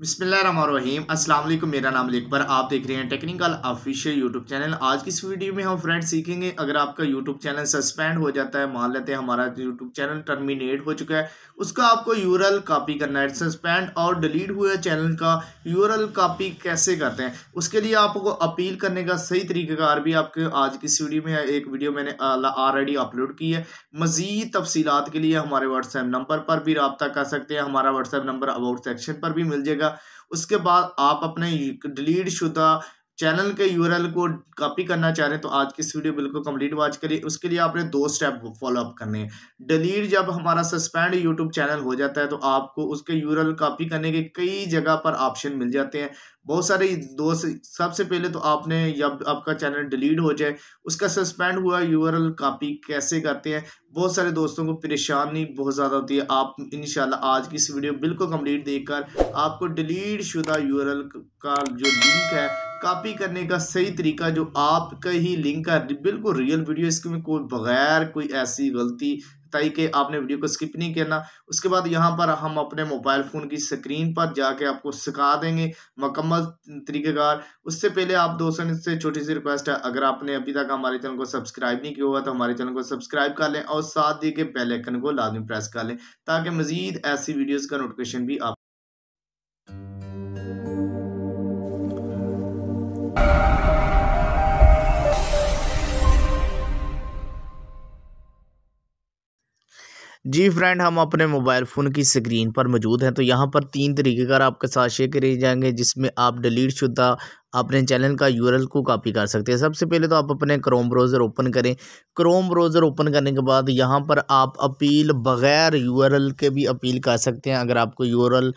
बिस्मिल्लाम अस्सलाम मेरा नाम लेकबर आप देख रहे हैं टेक्निकल ऑफिशियल यूट्यूब चैनल आज की इस वीडियो में हम फ्रेंड सीखेंगे अगर आपका यूट्यूब चैनल सस्पेंड हो जाता है मान लेते हैं हमारा यूट्यूब चैनल टर्मिनेट हो चुका है उसका आपको यूरल कॉपी करना है सस्पेंड और डिलीट हुए चैनल का यूरल कॉपी कैसे करते हैं उसके लिए आपको अपील करने का सही तरीकाकार भी आपके आज की इस वीडियो में एक वीडियो मैंने ऑलरेडी अपलोड की है मज़ीद तफसीत के लिए हमारे व्हाट्सएप नंबर पर भी रबता कर सकते हैं हमारा व्हाट्सएप नंबर अबाउट सेक्शन पर भी मिल जाएगा जाएगा उसके बाद आप अपने डिलीट शुदा चैनल के यू को कॉपी करना चाह रहे हैं तो आज की इस वीडियो बिल्कुल कंप्लीट वॉच करिए उसके लिए आपने दो स्टेप फॉलोअप करने हैं डिलीट जब हमारा सस्पेंड यूट्यूब चैनल हो जाता है तो आपको उसके यू कॉपी करने के कई जगह पर ऑप्शन मिल जाते हैं बहुत सारे दोस्त सबसे पहले तो आपने जब आपका चैनल डिलीट हो जाए उसका सस्पेंड हुआ यू कॉपी कैसे करते हैं बहुत सारे दोस्तों को परेशानी बहुत ज़्यादा होती है आप इन आज की इस वीडियो बिल्कुल कंप्लीट देखकर आपको डिलीट शुदा यू का जो लिंक है कॉपी करने का सही तरीका जो आपका ही लिंक है बिल्कुल रियल वीडियो इसके में कोई बगैर कोई ऐसी गलती ताई के आपने वीडियो को स्किप नहीं करना उसके बाद यहाँ पर हम अपने मोबाइल फ़ोन की स्क्रीन पर जाके आपको सिखा देंगे मकम्मल तरीक़ेकार उससे पहले आप दोस्तों से छोटी सी रिक्वेस्ट है अगर आपने अभी तक हमारे चैनल को सब्सक्राइब नहीं किया हुआ तो हमारे चैनल को सब्सक्राइब कर लें और साथ ही के बेलाइकन को लाजमी प्रेस कर लें ताकि मज़ीद ऐसी वीडियोज़ का नोटिफिकेशन भी आप जी फ्रेंड हम अपने मोबाइल फ़ोन की स्क्रीन पर मौजूद हैं तो यहाँ पर तीन तरीके का आपके साथ शेयर करे जाएंगे जिसमें आप डिलीट शुदा अपने चैनल का यूरल को कॉपी कर सकते हैं सबसे पहले तो आप अपने क्रोम ब्राउज़र ओपन करें क्रोम ब्राउज़र ओपन करने के बाद यहाँ पर आप अपील बग़ैर यूआरएल के भी अपील कर सकते हैं अगर आपको यूआरएल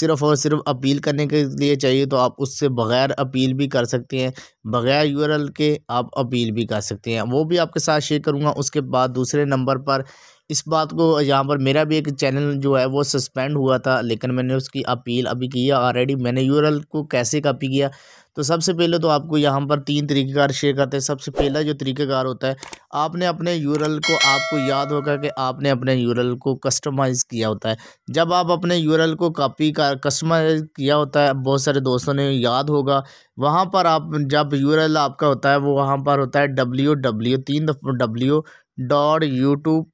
सिर्फ़ और सिर्फ अपील करने के लिए चाहिए तो आप उससे बग़ैर अपील भी कर सकते हैं बग़ैर यूआरएल के आप अपील भी कर सकते हैं वो भी आपके साथ शेयर करूँगा उसके बाद दूसरे नंबर पर इस बात को यहाँ पर मेरा भी एक चैनल जो है वो सस्पेंड हुआ था लेकिन मैंने उसकी अपील अभी की है ऑलरेडी मैंने यूरल को कैसे कॉपी किया तो सबसे पहले तो आपको यहाँ पर तीन तरीक़ेकार शेयर करते हैं सबसे पहला जो तरीक़ेकार होता है आपने अपने यूरल को आपको याद होगा कि आपने अपने यूरल को कस्टमाइज़ किया होता है जब आप अपने यूरल को कॉपी का कस्टमाइज़ किया होता है बहुत सारे दोस्तों ने याद होगा वहाँ पर आप जब यूरल आपका होता है वो वहाँ पर होता है डब्ल्यू डब्ल्यू तीन डब्ल्यू डॉट यूट्यूब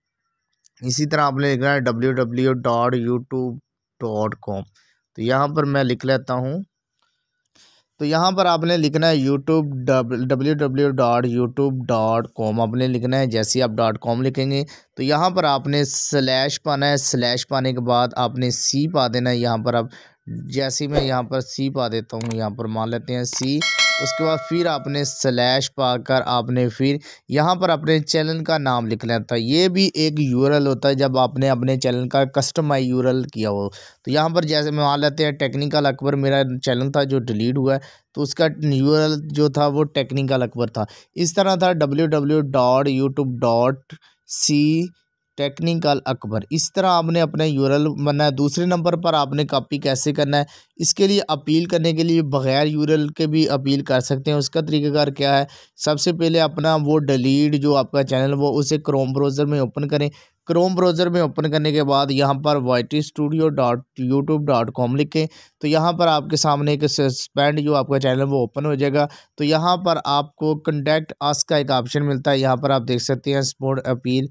इसी तरह आपने लिखना है W W dot YouTube dot com तो यहाँ पर मैं लिख लेता हूँ तो यहाँ पर आपने लिखना है YouTube W W dot YouTube dot com आपने लिखना है जैसे आप डॉट कॉम लिखेंगे तो यहाँ पर आपने स्लैश पाना है स्लैश पाने के बाद आपने सी पा देना है यहाँ पर आप जैसे मैं यहाँ पर सी पा देता हूँ यहाँ पर मान लेते हैं सी उसके बाद फिर आपने स्लैश पाकर आपने फिर यहाँ पर अपने चैनल का नाम लिख लिया था ये भी एक यूरल होता है जब आपने अपने चैनल का कस्टमाइज यूरल किया हो तो यहाँ पर जैसे मान लेते हैं टेक्निकल अकबर मेरा चैनल था जो डिलीट हुआ है तो उसका यूरल जो था वो टेक्निकल अकबर था इस तरह था W W dot YouTube dot C technical Akbar इस तरह आपने अपने यूरल बनना है दूसरे नंबर पर आपने कॉपी कैसे करना है इसके लिए अपील करने के लिए बग़ैर यूरल के भी अपील कर सकते हैं उसका तरीकाकार क्या है सबसे पहले अपना वो डिलीट जो आपका चैनल वो उसे क्रोम ब्राउज़र में ओपन करें क्रोम ब्राउज़र में ओपन करने के बाद यहाँ पर Y studio dot YouTube dot com लिखें तो यहाँ पर आपके सामने एक सस्पेंड जो आपका चैनल वो ओपन हो जाएगा तो यहाँ पर आपको कंटेक्ट आस का एक ऑप्शन मिलता है यहाँ पर आप देख सकते हैं स्पोर्ट अपील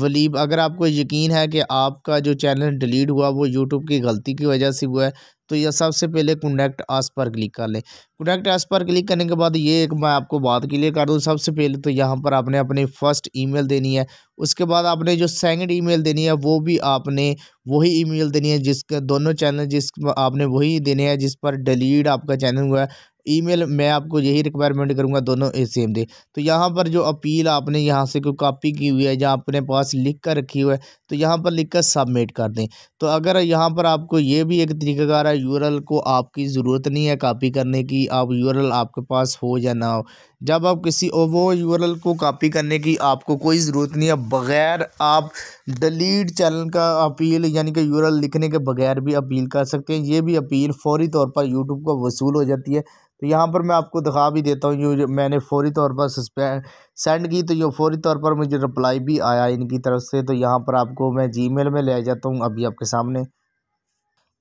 वलीब अगर आपको यकीन है कि आपका जो चैनल डिलीट हुआ वो यूट्यूब की गलती की वजह से हुआ है तो यह सबसे पहले कॉन्टैक्ट आस पर क्लिक कर लें कॉन्टैक्ट आस पर क्लिक करने के बाद ये एक मैं आपको बात क्लियर कर दूँ सबसे पहले तो यहाँ पर आपने अपनी फ़र्स्ट ईमेल देनी है उसके बाद आपने जो सेकंड ईमेल देनी है वो भी आपने वही ईमेल देनी है जिसके दोनों चैनल जिस आपने वही देने हैं जिस पर डिलीट आपका चैनल हुआ है ईमेल मैं आपको यही रिक्वायरमेंट करूँगा दोनों सेम दे तो यहाँ पर जो अपील आपने यहाँ से कोई कॉपी की हुई है जहाँ अपने पास लिख कर रखी हुई है तो यहाँ पर लिख कर सबमिट कर दें तो अगर यहाँ पर आपको ये भी एक तरीक़ाकार है यूरल को आपकी ज़रूरत नहीं है कॉपी करने की आप यूरल आपके पास हो या ना हो जब आप किसी वो यूआरएल को कॉपी करने की आपको कोई ज़रूरत नहीं है बग़ैर आप डिलीट चैनल का अपील यानी कि यूरल लिखने के बगैर भी अपील कर सकते हैं ये भी अपील फौरी तौर पर यूट्यूब को वसूल हो जाती है तो यहाँ पर मैं आपको दिखा भी देता हूँ यू मैंने फौरी तौर पर सेंड की तो ये फौरी तौर पर मुझे रिप्लाई भी आया इनकी तरफ से तो यहाँ पर आपको मैं जी में ले जाता हूँ अभी आपके सामने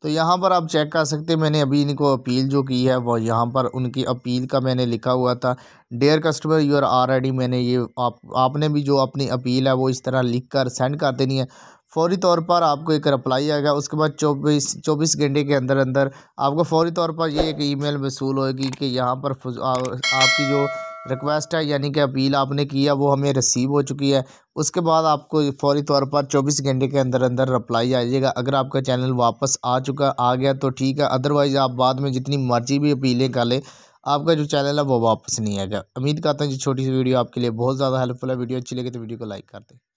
तो यहाँ पर आप चेक कर सकते हैं मैंने अभी इनको अपील जो की है वो यहाँ पर उनकी अपील का मैंने लिखा हुआ था dear customer you are already मैंने ये आप आपने भी जो अपनी अपील है वो इस तरह लिख कर सेंड कर देनी है फौरी तौर पर आपको एक रिप्लाई आएगा उसके बाद चौबीस चौबीस घंटे के अंदर अंदर आपको फौरी तौर पर ये एक ईमेल वसूल होगी कि यहाँ पर आपकी जो रिक्वेस्ट है यानी कि अपील आपने किया वो हमें रिसीव हो चुकी है उसके बाद आपको फौरी तौर पर चौबीस घंटे के अंदर अंदर रिप्लाई आ जाएगा अगर आपका चैनल वापस आ चुका आ गया तो ठीक है अदरवाइज़ आप बाद में जितनी मर्जी भी अपीलें कर लें आपका जो चैनल है वो वापस नहीं आएगा उम्मीद करता हूँ जो छोटी सी वीडियो आपके लिए बहुत ज़्यादा हेल्पफुल है वीडियो अच्छी लगी तो वीडियो को लाइक कर दें